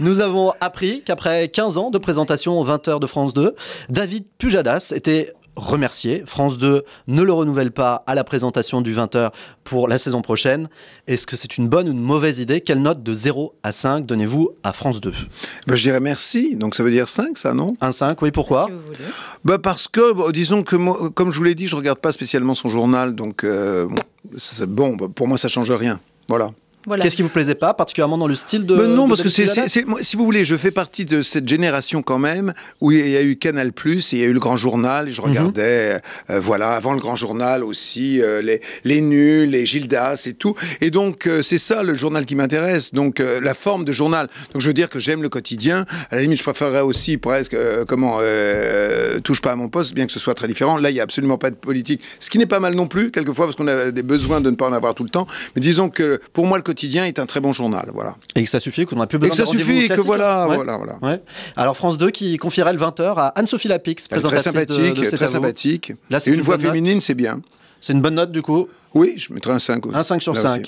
Nous avons appris qu'après 15 ans de présentation aux 20h de France 2, David Pujadas était remercié. France 2 ne le renouvelle pas à la présentation du 20h pour la saison prochaine. Est-ce que c'est une bonne ou une mauvaise idée Quelle note de 0 à 5 donnez-vous à France 2 ben, Je dirais merci, donc ça veut dire 5 ça, non Un 5, oui, pourquoi ben, Parce que, disons que, comme je vous l'ai dit, je ne regarde pas spécialement son journal, donc euh, bon, bon, ben, pour moi ça change rien. Voilà. Qu'est-ce qui vous plaisait pas particulièrement dans le style de ben Non, parce que c'est, si vous voulez, je fais partie de cette génération quand même où il y a eu Canal il y a eu le Grand Journal, et je mhm. regardais, euh, euh, voilà, avant le Grand Journal aussi euh, les les nuls, les Gildas et tout. Et donc c'est ça le journal qui m'intéresse, donc la forme de journal. Donc je veux dire que j'aime le quotidien. À la limite, je préférerais aussi presque comment touche pas à mon poste, bien que ce soit très différent. Là, il n'y a absolument pas de politique, ce qui n'est pas mal non plus, quelquefois, parce qu'on a des besoins de ne pas en avoir tout le temps. Mais disons que pour moi, le quotidien est un très bon journal. Voilà. Et que ça suffit, qu'on n'a plus besoin de Et que ça suffit, que hein. voilà. voilà, voilà. Alors, France 2 qui confierait le 20h à Anne-Sophie Lapix, présentatrice très sympathique, très sympathique. Là, et une, voix féminine, c'est bien. C'est une bonne note du coup Oui, je mettrais un 5 Un 5 sur 5.